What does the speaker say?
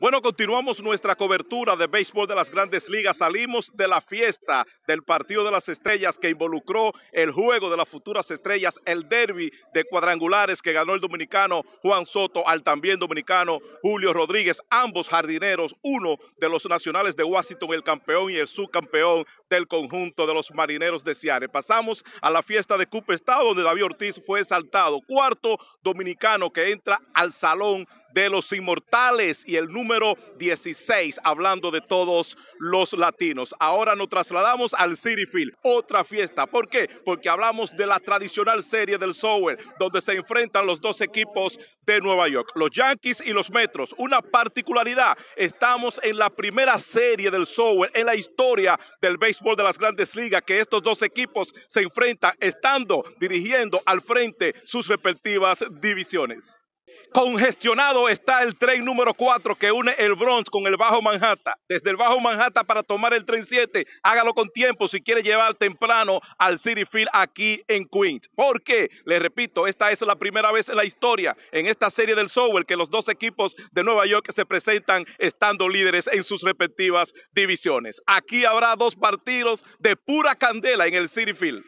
Bueno, continuamos nuestra cobertura de béisbol de las grandes ligas. Salimos de la fiesta del Partido de las Estrellas que involucró el juego de las futuras estrellas, el derby de cuadrangulares que ganó el dominicano Juan Soto al también dominicano Julio Rodríguez, ambos jardineros, uno de los nacionales de Washington, el campeón y el subcampeón del conjunto de los marineros de Seattle. Pasamos a la fiesta de Estado, donde David Ortiz fue saltado, cuarto dominicano que entra al salón de los inmortales y el número número 16, hablando de todos los latinos. Ahora nos trasladamos al City Field, otra fiesta. ¿Por qué? Porque hablamos de la tradicional serie del software donde se enfrentan los dos equipos de Nueva York, los Yankees y los Metros. Una particularidad, estamos en la primera serie del software en la historia del béisbol de las grandes ligas, que estos dos equipos se enfrentan estando dirigiendo al frente sus respectivas divisiones. Congestionado está el tren número 4 que une el Bronx con el Bajo Manhattan. Desde el Bajo Manhattan para tomar el tren 7, hágalo con tiempo si quiere llevar temprano al City Field aquí en Queens. Porque, le repito, esta es la primera vez en la historia en esta serie del software que los dos equipos de Nueva York se presentan estando líderes en sus respectivas divisiones. Aquí habrá dos partidos de pura candela en el City Field.